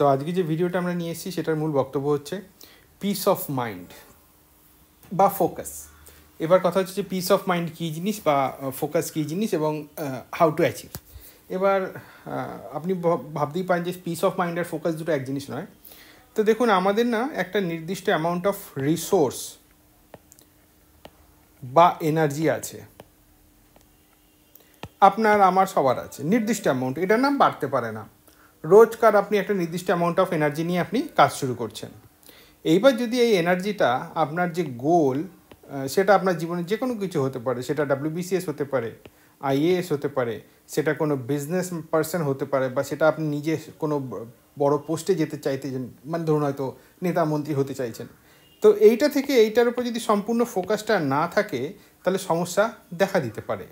তো আজকে যে ভিডিওটা আমরা নিয়ে এসেছি সেটার মূল বক্তব্য হচ্ছে পিস অফ মাইন্ড বা ফোকাস এবার কথা হচ্ছে যে পিস অফ মাইন্ড কী জিনিস বা ফোকাস কী জিনিস এবং হাউ টু অ্যাচিভ এবার আপনি ভাবতেই পারেন যে পিস অফ মাইন্ড আর ফোকাস দুটো এক জিনিস নয় তো দেখুন আমাদের না একটা নির্দিষ্ট অ্যামাউন্ট অফ রিসোর্স বা এনার্জি আছে আপনার আমার সবার আছে নির্দিষ্ট অ্যামাউন্ট এটার নাম বাড়তে পারে না রোজকার আপনি একটা নির্দিষ্ট অ্যামাউন্ট অফ এনার্জি নিয়ে আপনি কাজ শুরু করছেন এইবার যদি এই এনার্জিটা আপনার যে গোল সেটা আপনার জীবনে যে কোনো কিছু হতে পারে সেটা ডাব্লিউবিসিএস হতে পারে আইএএস হতে পারে সেটা কোনো বিজনেস পার্সন হতে পারে বা সেটা আপনি নিজে কোনো বড় পোস্টে যেতে চাইতে মানে ধরুন হয়তো নেতা মন্ত্রী হতে চাইছেন তো এইটা থেকে এইটার উপর যদি সম্পূর্ণ ফোকাসটা না থাকে তাহলে সমস্যা দেখা দিতে পারে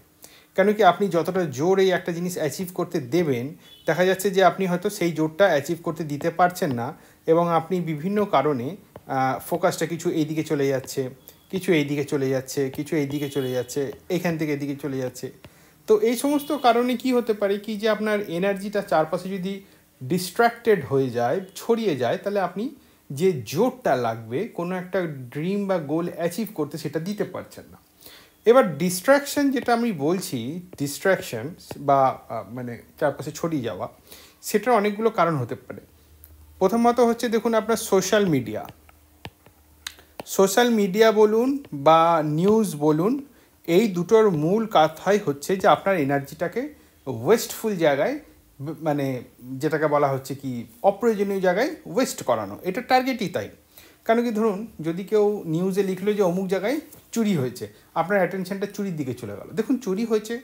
কেন কি আপনি যতটা জোর এই একটা জিনিস অ্যাচিভ করতে দেবেন দেখা যাচ্ছে যে আপনি হয়তো সেই জোরটা অ্যাচিভ করতে দিতে পারছেন না এবং আপনি বিভিন্ন কারণে ফোকাসটা কিছু এইদিকে চলে যাচ্ছে কিছু এইদিকে চলে যাচ্ছে কিছু এইদিকে চলে যাচ্ছে এখান থেকে এদিকে চলে যাচ্ছে তো এই সমস্ত কারণে কি হতে পারে কি যে আপনার এনার্জিটা চারপাশে যদি ডিস্ট্র্যাক্টেড হয়ে যায় ছড়িয়ে যায় তাহলে আপনি যে জোরটা লাগবে কোনো একটা ড্রিম বা গোল অ্যাচিভ করতে সেটা দিতে পারছেন না এবার ডিস্ট্র্যাকশন যেটা আমি বলছি ডিস্ট্র্যাকশন বা মানে চারপাশে ছড়িয়ে যাওয়া সেটার অনেকগুলো কারণ হতে পারে প্রথমত হচ্ছে দেখুন আপনার সোশ্যাল মিডিয়া সোশ্যাল মিডিয়া বলুন বা নিউজ বলুন এই দুটোর মূল কথাই হচ্ছে যে আপনার এনার্জিটাকে ওয়েস্টফুল জায়গায় মানে যেটাকে বলা হচ্ছে কি অপ্রয়োজনীয় জায়গায় ওয়েস্ট করানো এটা টার্গেটই তাই কেন কি ধরুন যদি কেউ নিউজে লিখলো যে অমুক জায়গায় চুরি হয়েছে আপনার অ্যাটেনশনটা চুরির দিকে চলে গেল দেখুন চুরি হয়েছে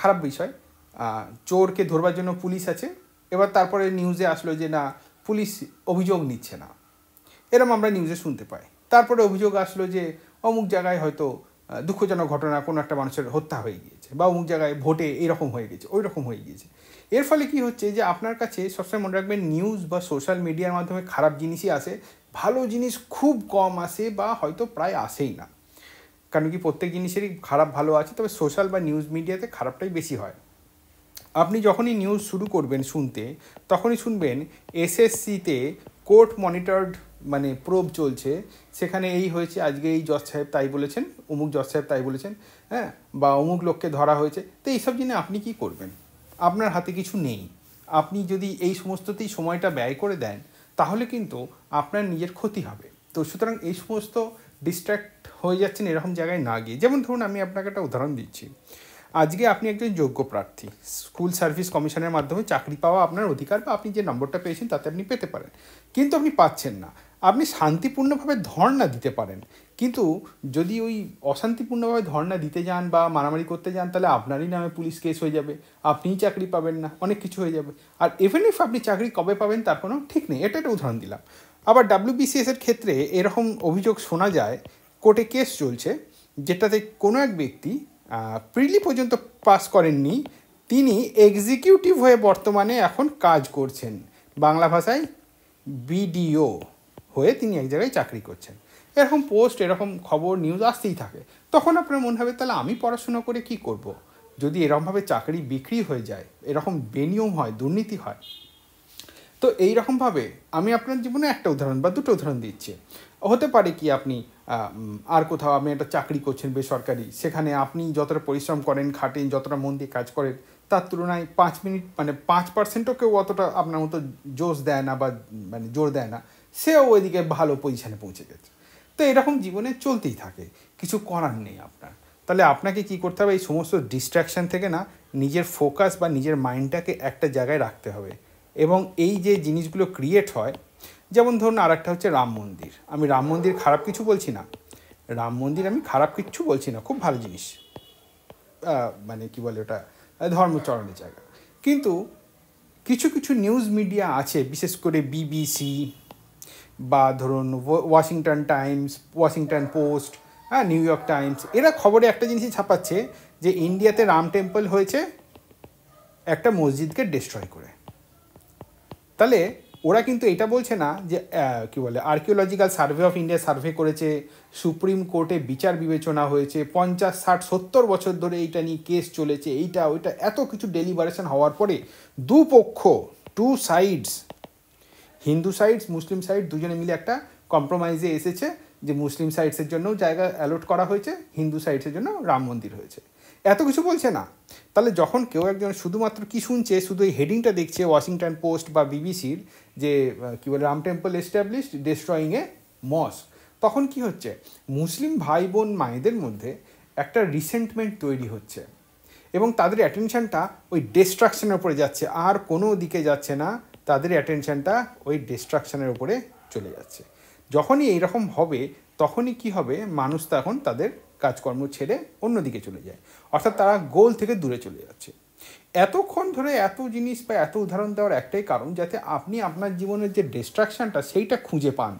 খারাপ বিষয় চোরকে ধরবার জন্য পুলিশ আছে এবার তারপরে নিউজে আসলো যে না পুলিশ অভিযোগ নিচ্ছে না এরম আমরা নিউজে শুনতে পাই তারপরে অভিযোগ আসলো যে অমুক জায়গায় হয়তো দুঃখজনক ঘটনা কোনো একটা মানুষের হত্যা হয়ে গিয়েছে বা অমুক জায়গায় ভোটে এরকম হয়ে গেছে ওই রকম হয়ে গিয়েছে এর ফলে কি হচ্ছে যে আপনার কাছে সবসময় মনে রাখবেন নিউজ বা সোশ্যাল মিডিয়ার মাধ্যমে খারাপ জিনিসই আসে ভালো জিনিস খুব কম আসে বা হয়তো প্রায় আসেই না কারণ কি প্রত্যেক জিনিসেরই খারাপ ভালো আছে তবে সোশ্যাল বা নিউজ মিডিয়াতে খারাপটাই বেশি হয় আপনি যখনই নিউজ শুরু করবেন শুনতে তখনই শুনবেন এসএসসিতে কোর্ট মনিটরড মানে প্রোব চলছে সেখানে এই হয়েছে আজকে এই জজ সাহেব তাই বলেছেন অমুক জজ সাহেব তাই বলেছেন হ্যাঁ বা অমুক লোককে ধরা হয়েছে তো এইসব জিনিস আপনি কি করবেন আপনার হাতে কিছু নেই আপনি যদি এই সমস্ততেই সময়টা ব্যয় করে দেন তাহলে কিন্তু আপনার নিজের ক্ষতি হবে তো সুতরাং এই সমস্ত ডিস্ট্র্যাক্ট হয়ে যাচ্ছেন এরকম জায়গায় না গিয়ে যেমন ধরুন আমি আপনাকে একটা উদাহরণ দিচ্ছি আজকে আপনি একজন যোগ্য প্রার্থী স্কুল সার্ভিস কমিশনের মাধ্যমে চাকরি পাওয়া আপনার অধিকার বা আপনি যে নম্বরটা পেয়েছেন তাতে আপনি পেতে পারেন কিন্তু আপনি পাচ্ছেন না আপনি শান্তিপূর্ণভাবে ধর্ণা দিতে পারেন কিন্তু যদি ওই অশান্তিপূর্ণভাবে ধর্ণা দিতে যান বা মারামারি করতে যান তাহলে আপনারই নামে পুলিশ কেস হয়ে যাবে আপনিই চাকরি পাবেন না অনেক কিছু হয়ে যাবে আর ইভেন ইফ আপনি চাকরি কবে পাবেন তার কোনো ঠিক নেই এটা একটা উদাহরণ দিলাম আবার ডাব্লিউবিসিএসের ক্ষেত্রে এরকম অভিযোগ শোনা যায় কোর্টে কেস চলছে যেটাতে কোনো এক ব্যক্তি প্রিলি পর্যন্ত পাস করেননি তিনি এক্সিকিউটিভ হয়ে বর্তমানে এখন কাজ করছেন বাংলা ভাষায় বিডিও হয়ে তিনি এক জায়গায় চাকরি করছেন এরকম পোস্ট এরকম খবর নিউজ আসতেই থাকে তখন আপনার মনে হবে তাহলে আমি পড়াশোনা করে কি করব। যদি এরকমভাবে চাকরি বিক্রি হয়ে যায় এরকম বেনিয়ম হয় দুর্নীতি হয় তো এই রকমভাবে আমি আপনার জীবনে একটা উদাহরণ বা দুটো উদাহরণ দিচ্ছি হতে পারে কি আপনি আর কোথাও আপনি একটা চাকরি করছেন বেসরকারি সেখানে আপনি যতটা পরিশ্রম করেন খাটেন যতটা মন দিয়ে কাজ করেন তার তুলনায় পাঁচ মিনিট মানে পাঁচ পার্সেন্টও কেউ অতটা আপনার মতো জোশ দেয় না বা মানে জোর দেয় না সেও ওইদিকে ভালো পজিশানে পৌঁছে গেছে তো এরকম জীবনে চলতেই থাকে কিছু করার নেই আপনার তাহলে আপনাকে কি করতে হবে এই সমস্ত ডিস্ট্র্যাকশান থেকে না নিজের ফোকাস বা নিজের মাইন্ডটাকে একটা জায়গায় রাখতে হবে এবং এই যে জিনিসগুলো ক্রিয়েট হয় যেমন ধরুন আর একটা হচ্ছে রাম মন্দির আমি রাম মন্দির খারাপ কিছু বলছি না রাম মন্দির আমি খারাপ কিচ্ছু বলছি না খুব ভালো জিনিস মানে কি বলে ওটা ধর্মচরণের জায়গা কিন্তু কিছু কিছু নিউজ মিডিয়া আছে বিশেষ করে বিবিসি বা ধরুন ওয়াশিংটন টাইমস ওয়াশিংটন পোস্ট হ্যাঁ নিউ ইয়র্ক টাইমস এরা খবরে একটা জিনিসই ছাপাচ্ছে যে ইন্ডিয়াতে রাম টেম্পল হয়েছে একটা মসজিদকে ডিস্ট্রয় করে তাহলে ওরা কিন্তু এটা বলছে না যে কি বলে archaeological survey of India survey করেছে সুপ্রিম কোর্টে বিচার বিবেচনা হয়েছে পঞ্চাশ ষাট সত্তর বছর ধরে এইটা নিয়ে কেস চলেছে এইটা ওইটা এত কিছু ডেলিভারেশন হওয়ার পরে দুপক্ষ two sides Hindu sides Muslim side দুজনে মিলে একটা কম্প্রোমাইজে এসেছে যে মুসলিম সাইডসের জন্যও জায়গা অ্যালোট করা হয়েছে হিন্দু সাইডসের জন্য রাম মন্দির হয়েছে এত কিছু বলছে না তাহলে যখন কেউ একজন শুধুমাত্র কি শুনছে শুধু এই হেডিংটা দেখছে ওয়াশিংটন পোস্ট বা বিবিসির যে কী বলে Ram temple established destroying a mosque তখন কি হচ্ছে মুসলিম ভাই বোন মায়েদের মধ্যে একটা রিসেন্টমেন্ট তৈরি হচ্ছে এবং তাদের অ্যাটেনশানটা ওই ডিস্ট্রাকশনের উপরে যাচ্ছে আর কোনো দিকে যাচ্ছে না তাদের অ্যাটেনশানটা ওই ডিস্ট্রাকশানের উপরে চলে যাচ্ছে যখনই এইরকম হবে তখনই কি হবে মানুষ তখন তাদের কাজকর্ম ছেড়ে অন্যদিকে চলে যায় অর্থাৎ তারা গোল থেকে দূরে চলে যাচ্ছে এতক্ষণ ধরে এত জিনিস বা এত উদাহরণ দেওয়ার একটাই কারণ যাতে আপনি আপনার জীবনের যে ডিস্ট্রাকশানটা সেইটা খুঁজে পান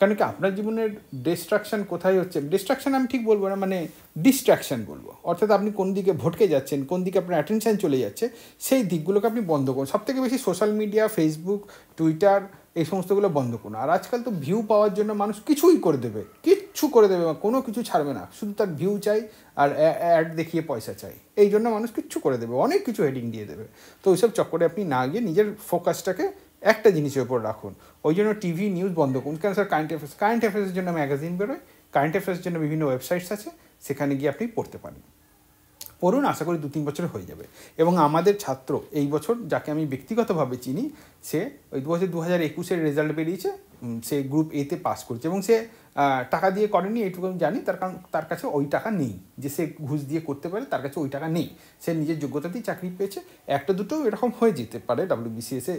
কারণ কি আপনার জীবনের ডিস্ট্রাকশান কোথায় হচ্ছে ডিস্ট্রাকশান আমি ঠিক বলবো না মানে ডিস্ট্রাকশান বলবো অর্থাৎ আপনি কোন দিকে ভটকে যাচ্ছেন কোন দিকে আপনার অ্যাটেনশান চলে যাচ্ছে সেই দিকগুলোকে আপনি বন্ধ করুন সব থেকে বেশি সোশ্যাল মিডিয়া ফেসবুক টুইটার এই সমস্তগুলো বন্ধ করুন আর আজকাল তো ভিউ পাওয়ার জন্য মানুষ কিছুই করে দেবে কিচ্ছু করে দেবে বা কোনো কিছু ছাড়বে না শুধু তার ভিউ চাই আর অ্যাড দেখিয়ে পয়সা চাই এই জন্য মানুষ কিচ্ছু করে দেবে অনেক কিছু হেডিং দিয়ে দেবে তো ওইসব চক্করে আপনি না গিয়ে নিজের ফোকাসটাকে একটা জিনিসের উপর রাখুন ওই জন্য টিভি নিউজ বন্ধ করুন কেন স্যার কারেন্ট অ্যাফেয়ার্স কারেন্ট অ্যাফেয়ার্সের জন্য ম্যাগাজিন বেরোয় কারেন্ট অ্যাফেয়ার্সের জন্য বিভিন্ন ওয়েবসাইটস আছে সেখানে গিয়ে আপনি পড়তে পারেন পড়ুন আশা করি দু তিন বছর হয়ে যাবে এবং আমাদের ছাত্র এই বছর যাকে আমি ব্যক্তিগতভাবে চিনি সে ওই দু হাজার দু হাজার একুশের রেজাল্ট বেরিয়েছে সে গ্রুপ এতে পাস করছে এবং সে টাকা দিয়ে করেনি এইটুকু আমি জানি তার কারণ তার কাছে ওই টাকা নেই যে সে ঘুষ দিয়ে করতে পারে তার কাছে ওই টাকা নেই সে নিজের যোগ্যতাতেই চাকরি পেয়েছে একটা দুটো এরকম হয়ে যেতে পারে ডাব্লিউবিসিএসে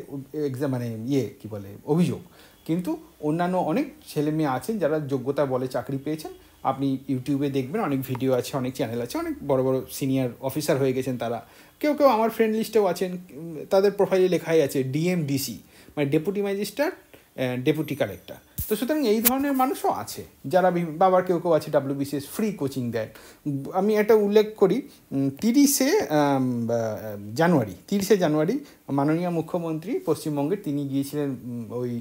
এক্সাম মানে ইয়ে কী বলে অভিযোগ কিন্তু অন্যান্য অনেক ছেলে মেয়ে আছেন যারা যোগ্যতা বলে চাকরি পেয়েছেন আপনি ইউটিউবে দেখবেন অনেক ভিডিও আছে অনেক চ্যানেল আছে অনেক বড় বড় সিনিয়র অফিসার হয়ে গেছেন তারা কেউ কেউ আমার ফ্রেন্ড লিস্টেও আছেন তাদের প্রোফাইলে লেখাই আছে ডিএমডিসি মানে ডেপুটি ম্যাজিস্ট্রেট ডেপুটি কালেক্টর তো সুতরাং এই ধরনের মানুষও আছে যারা বাবার কেউ কেউ আছে ডাব্লিউবিসিএস ফ্রি কোচিং দেয় আমি একটা উল্লেখ করি তিরিশে জানুয়ারি তিরিশে জানুয়ারি মাননীয় মুখ্যমন্ত্রী পশ্চিমবঙ্গের তিনি গিয়েছিলেন ওই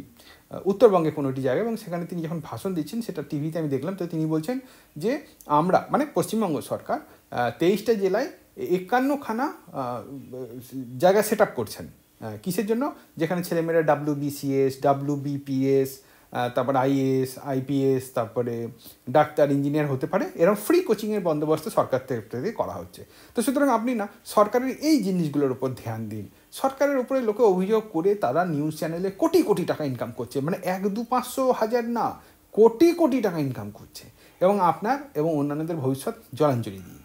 উত্তরবঙ্গে কোনোটি জায়গায় এবং সেখানে তিনি যখন ভাষণ দিচ্ছেন সেটা টিভিতে আমি দেখলাম তো তিনি বলছেন যে আমরা মানে পশ্চিমবঙ্গ সরকার তেইশটা জেলায় একান্নখানা জায়গা সেট আপ করছেন কিসের জন্য যেখানে ছেলেমেয়েরা ডাব্লু বিসিএস ডাব্লু বিপিএস তারপর আইএস আইপিএস তারপরে ডাক্তার ইঞ্জিনিয়ার হতে পারে এরকম ফ্রি কোচিংয়ের বন্দোবস্ত সরকার থেকে করা হচ্ছে তো সুতরাং আপনি না সরকারের এই জিনিসগুলোর উপর ধ্যান দিন সরকারের উপরে লোকে অভিযোগ করে তারা নিউজ চ্যানেলে কোটি কোটি টাকা ইনকাম করছে মানে এক দু পাঁচশো হাজার না কোটি কোটি টাকা ইনকাম করছে এবং আপনার এবং অন্যান্যদের ভবিষ্যৎ জলাঞ্জলি দিয়ে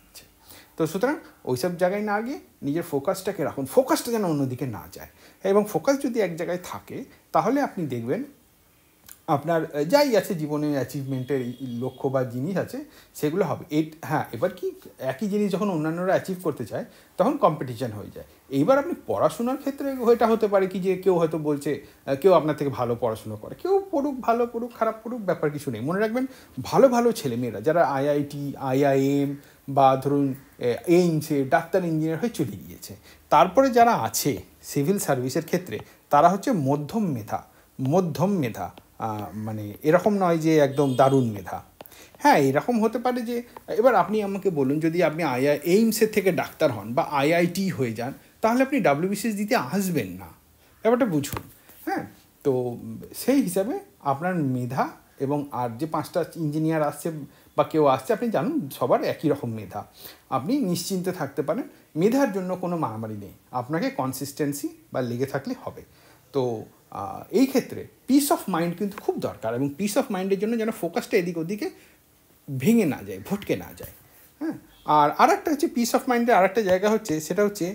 তো সুতরাং ওই সব জায়গায় না গিয়ে নিজের ফোকাসটাকে রাখুন ফোকাসটা যেন অন্যদিকে না যায় এবং ফোকাস যদি এক জায়গায় থাকে তাহলে আপনি দেখবেন আপনার যাই আছে জীবনে অ্যাচিভমেন্টের লক্ষ্য বা জিনিস আছে সেগুলো হবে এ হ্যাঁ এবার কি একই জিনিস যখন অন্যান্যরা অ্যাচিভ করতে চায় তখন কম্পিটিশান হয়ে যায় এইবার আপনি পড়াশোনার ক্ষেত্রে এটা হতে পারে কি যে কেউ হয়তো বলছে কেউ আপনার থেকে ভালো পড়াশুনো করে কেউ পড়ুক ভালো পড়ুক খারাপ পড়ুক ব্যাপার কিছু নেই মনে রাখবেন ভালো ভালো ছেলেমেয়েরা যারা আইআইটি আইআইএম বা ধরুন এইমসে ডাক্তার ইঞ্জিনিয়ার হয়ে চলে গিয়েছে তারপরে যারা আছে সিভিল সার্ভিসের ক্ষেত্রে তারা হচ্ছে মধ্যম মেধা মধ্যম মেধা মানে এরকম নয় যে একদম দারুণ মেধা হ্যাঁ এরকম হতে পারে যে এবার আপনি আমাকে বলুন যদি আপনি আইআই এইমসের থেকে ডাক্তার হন বা আইআইটি হয়ে যান তাহলে আপনি ডাব্লিউবিসিএস দিতে আসবেন না ব্যাপারটা বুঝুন হ্যাঁ তো সেই হিসাবে আপনার মেধা এবং আর যে পাঁচটা ইঞ্জিনিয়ার আসছে বা কেউ আসছে আপনি জানুন সবার একই রকম মেধা আপনি নিশ্চিন্তে থাকতে পারেন মেধার জন্য কোনো মারামারি নেই আপনাকে কনসিস্টেন্সি বা লেগে থাকলে হবে তো এই ক্ষেত্রে পিস অফ মাইন্ড কিন্তু খুব দরকার এবং পিস অফ মাইন্ডের জন্য যেন ফোকাসটা এদিক ওদিকে ভেঙে না যায় ভটকে না যায় হ্যাঁ আর আরেকটা হচ্ছে পিস অফ মাইন্ডের আরেকটা জায়গা হচ্ছে সেটা হচ্ছে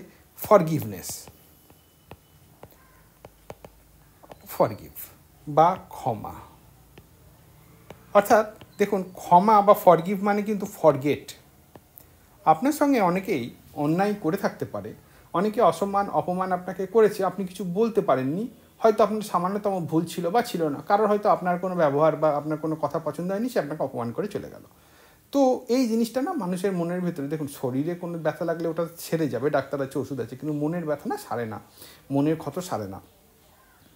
ফরগিভনেস ফরগিভ বা ক্ষমা অর্থাৎ দেখুন ক্ষমা বা ফরগিভ মানে কিন্তু ফরগেট আপনার সঙ্গে অনেকেই অন্যায় করে থাকতে পারে অনেকে অসম্মান অপমান আপনাকে করেছে আপনি কিছু বলতে পারেননি হয়তো আপনার সামান্যতম ভুল ছিল বা ছিল না কারোর হয়তো আপনার কোনো ব্যবহার বা আপনার কোনো কথা পছন্দ হয়নি সে আপনাকে অপমান করে চলে গেল তো এই জিনিসটা না মানুষের মনের ভেতরে দেখুন শরীরে কোনো ব্যথা লাগলে ওটা ছেড়ে যাবে ডাক্তার আছে ওষুধ আছে কিন্তু মনের ব্যথা না সারে না মনের ক্ষত সারে না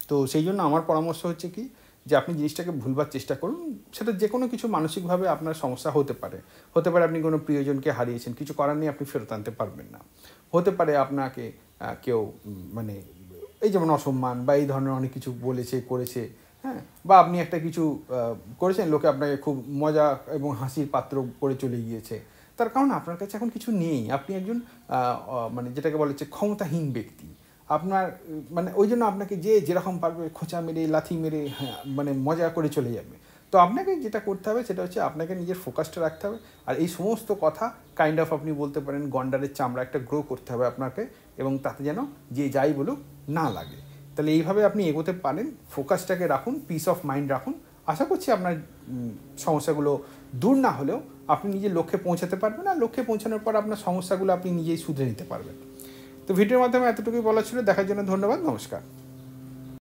তো সেই জন্য আমার পরামর্শ হচ্ছে কি যে আপনি জিনিসটাকে ভুলবার চেষ্টা করুন সেটা যে কোনো কিছু মানসিকভাবে আপনার সমস্যা হতে পারে হতে পারে আপনি কোনো প্রিয়জনকে হারিয়েছেন কিছু করার নিয়ে আপনি ফেরত আনতে পারবেন না হতে পারে আপনাকে কেউ মানে এই যেমন অসম্মান বা এই ধরনের অনেক কিছু বলেছে করেছে হ্যাঁ বা আপনি একটা কিছু করেছেন লোকে আপনাকে খুব মজা এবং হাসির পাত্র করে চলে গিয়েছে তার কারণ আপনার কাছে এখন কিছু নেই আপনি একজন মানে যেটাকে বলে ক্ষমতাহীন ব্যক্তি আপনার মানে ওই জন্য আপনাকে যে যেরকম পারবে খোঁচা মেরে লাথি মেরে হ্যাঁ, মানে মজা করে চলে যাবে তো আপনাকে যেটা করতে হবে সেটা হচ্ছে আপনাকে নিজের ফোকাসটা রাখতে হবে আর এই সমস্ত কথা কাইন্ড অফ আপনি বলতে পারেন গন্ডারের চামড়া একটা গ্রো করতে হবে আপনাকে এবং তাতে যেন যে যাই বলুক না লাগে তাহলে এইভাবে আপনি এগোতে পারেন ফোকাসটাকে রাখুন পিস অফ মাইন্ড রাখুন আশা করছি আপনার সমস্যাগুলো দূর না হলেও আপনি নিজের লক্ষ্যে পৌঁছাতে পারবেন আর লক্ষ্যে পৌঁছানোর পর আপনার সমস্যাগুলো আপনি নিজেই শুধরে নিতে পারবেন তো ভিডিওর মাধ্যমে এতটুকুই বলা ছিল দেখার জন্য ধন্যবাদ নমস্কার